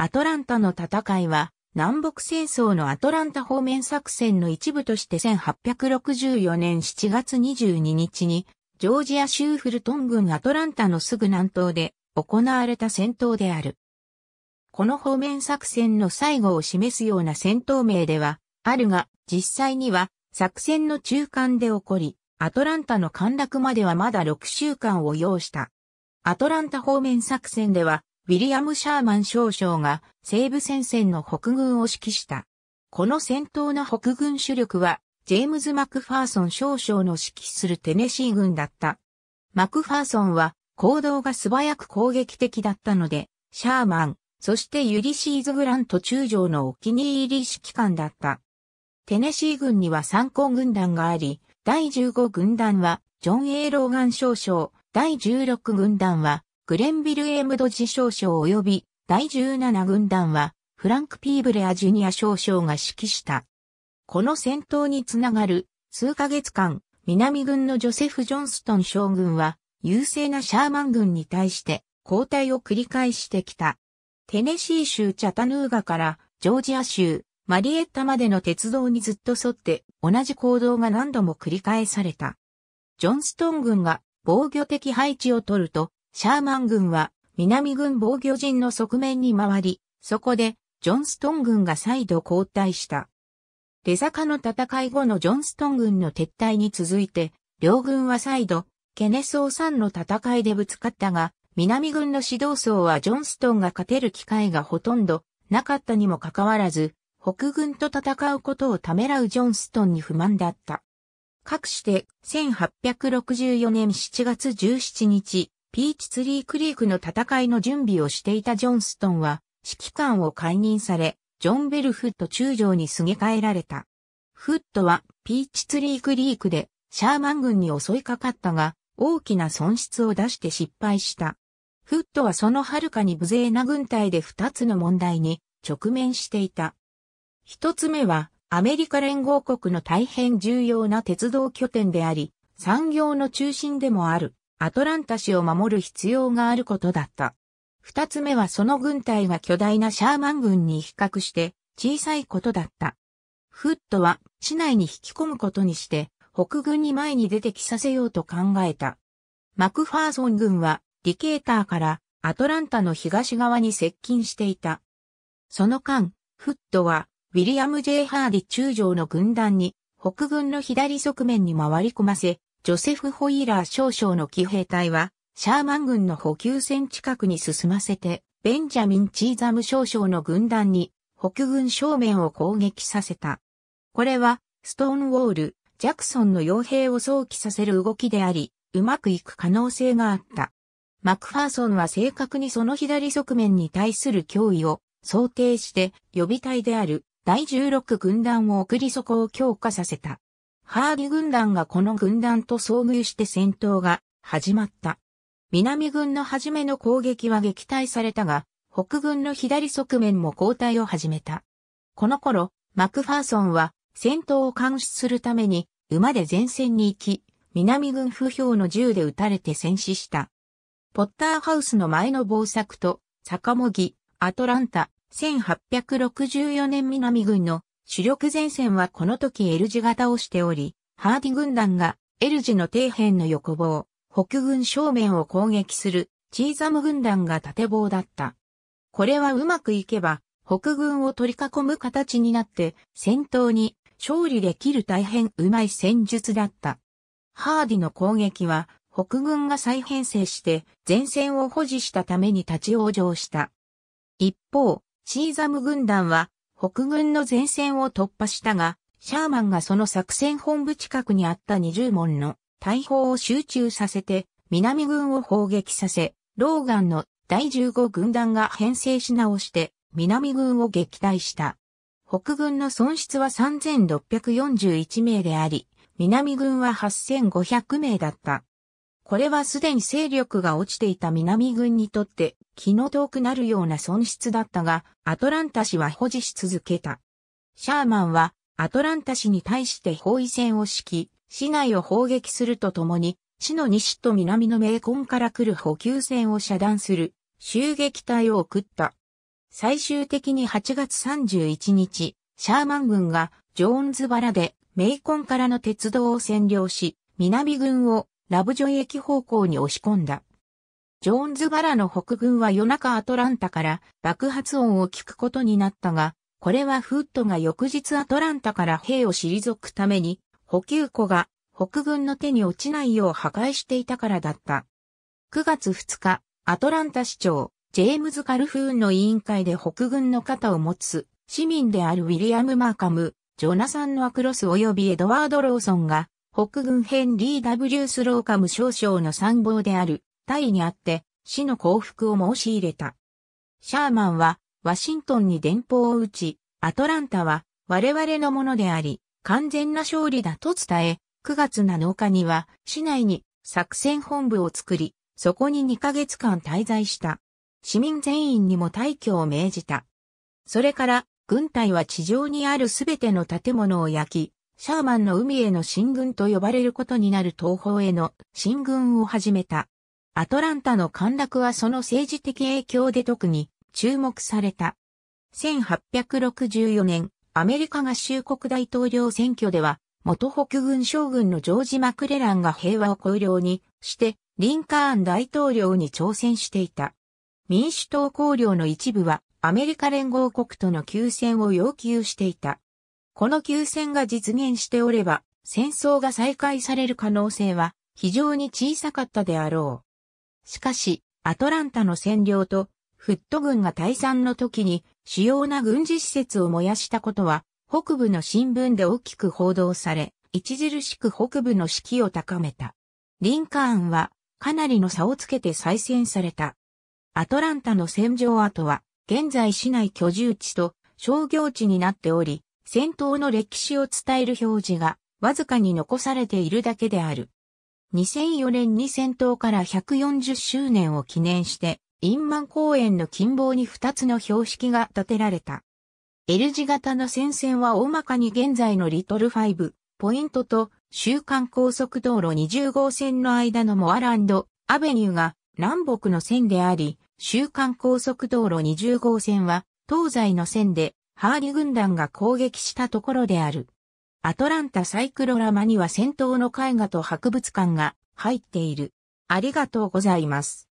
アトランタの戦いは、南北戦争のアトランタ方面作戦の一部として1864年7月22日に、ジョージア州フルトン軍アトランタのすぐ南東で行われた戦闘である。この方面作戦の最後を示すような戦闘名では、あるが、実際には作戦の中間で起こり、アトランタの陥落まではまだ6週間を要した。アトランタ方面作戦では、ウィリアム・シャーマン少将が西部戦線の北軍を指揮した。この戦闘の北軍主力は、ジェームズ・マクファーソン少将の指揮するテネシー軍だった。マクファーソンは行動が素早く攻撃的だったので、シャーマン、そしてユリシーズ・グラント中将のお気に入り指揮官だった。テネシー軍には参考軍団があり、第15軍団はジョン・エーローガン少将、第16軍団はグレンビル・エームドジ少将及び第17軍団は、フランク・ピーブレア・ジュニア少将が指揮した。この戦闘につながる数ヶ月間、南軍のジョセフ・ジョンストン将軍は、優勢なシャーマン軍に対して交代を繰り返してきた。テネシー州チャタヌーガからジョージア州マリエッタまでの鉄道にずっと沿って同じ行動が何度も繰り返された。ジョンストン軍が防御的配置を取るとシャーマン軍は南軍防御陣の側面に回り、そこでジョンストン軍が再度後退した。出坂の戦い後のジョンストン軍の撤退に続いて、両軍は再度、ケネソー山の戦いでぶつかったが、南軍の指導層はジョンストンが勝てる機会がほとんどなかったにもかかわらず、北軍と戦うことをためらうジョンストンに不満だった。かくして、1864年7月17日、ピーチツリークリークの戦いの準備をしていたジョンストンは、指揮官を解任され、ジョン・ベルフット中将にすげ替えられた。フットはピーチツリークリークでシャーマン軍に襲いかかったが、大きな損失を出して失敗した。フットはその遥かに無勢な軍隊で二つの問題に直面していた。一つ目は、アメリカ連合国の大変重要な鉄道拠点であり、産業の中心でもあるアトランタ市を守る必要があることだった。二つ目はその軍隊が巨大なシャーマン軍に比較して小さいことだった。フットは市内に引き込むことにして北軍に前に出てきさせようと考えた。マクファーソン軍はディケーターからアトランタの東側に接近していた。その間、フットはウィリアム・ジェイハーディ中将の軍団に北軍の左側面に回り込ませ、ジョセフ・ホイーラー少将の騎兵隊は、シャーマン軍の補給線近くに進ませて、ベンジャミン・チーザム少将の軍団に、北軍正面を攻撃させた。これは、ストーンウォール、ジャクソンの傭兵を想起させる動きであり、うまくいく可能性があった。マクファーソンは正確にその左側面に対する脅威を想定して予備隊である第16軍団を送り底を強化させた。ハーディ軍団がこの軍団と遭遇して戦闘が始まった。南軍の初めの攻撃は撃退されたが、北軍の左側面も後退を始めた。この頃、マクファーソンは戦闘を監視するために馬で前線に行き、南軍不評の銃で撃たれて戦死した。ポッターハウスの前の防作と、坂もぎ、アトランタ、1864年南軍の主力前線はこの時 L 字型をしており、ハーディ軍団が L 字の底辺の横棒、北軍正面を攻撃するチーザム軍団が縦棒だった。これはうまくいけば、北軍を取り囲む形になって戦闘に勝利できる大変うまい戦術だった。ハーディの攻撃は北軍が再編成して前線を保持したために立ち往生した。一方、チーザム軍団は北軍の前線を突破したが、シャーマンがその作戦本部近くにあった20門の大砲を集中させて、南軍を砲撃させ、ローガンの第15軍団が編成し直して、南軍を撃退した。北軍の損失は3641名であり、南軍は8500名だった。これはすでに勢力が落ちていた南軍にとって気の遠くなるような損失だったが、アトランタ氏は保持し続けた。シャーマンはアトランタ氏に対して包囲戦を敷き、市内を砲撃するとともに、市の西と南の名根から来る補給線を遮断する襲撃隊を送った。最終的に8月31日、シャーマン軍がジョーンズバラで名根からの鉄道を占領し、南軍をラブジョイ駅方向に押し込んだ。ジョーンズ柄の北軍は夜中アトランタから爆発音を聞くことになったが、これはフットが翌日アトランタから兵を退くために、補給庫が北軍の手に落ちないよう破壊していたからだった。9月2日、アトランタ市長、ジェームズ・カルフーンの委員会で北軍の肩を持つ市民であるウィリアム・マーカム、ジョナサン・ノアクロス及びエドワード・ローソンが国軍ヘンリー・ W・ スローカム少将の参謀である、タイにあって、死の降伏を申し入れた。シャーマンは、ワシントンに電報を打ち、アトランタは、我々のものであり、完全な勝利だと伝え、9月7日には、市内に作戦本部を作り、そこに2ヶ月間滞在した。市民全員にも退去を命じた。それから、軍隊は地上にあるすべての建物を焼き、シャーマンの海への進軍と呼ばれることになる東方への進軍を始めた。アトランタの陥落はその政治的影響で特に注目された。1864年、アメリカ合衆国大統領選挙では、元北軍将軍のジョージ・マクレランが平和を考慮にして、リンカーン大統領に挑戦していた。民主党考領の一部は、アメリカ連合国との休戦を要求していた。この休戦が実現しておれば、戦争が再開される可能性は非常に小さかったであろう。しかし、アトランタの占領とフット軍が退散の時に主要な軍事施設を燃やしたことは北部の新聞で大きく報道され、著しく北部の士気を高めた。リンカーンはかなりの差をつけて再選された。アトランタの戦場跡は現在市内居住地と商業地になっており、戦闘の歴史を伝える表示がわずかに残されているだけである。2004年に戦闘から140周年を記念して、インマン公園の近傍に2つの標識が建てられた。L 字型の戦線は大まかに現在のリトル5、ポイントと、週間高速道路20号線の間のモアランド、アベニューが南北の線であり、週間高速道路20号線は東西の線で、ハーリ軍団が攻撃したところである。アトランタサイクロラマには戦闘の絵画と博物館が入っている。ありがとうございます。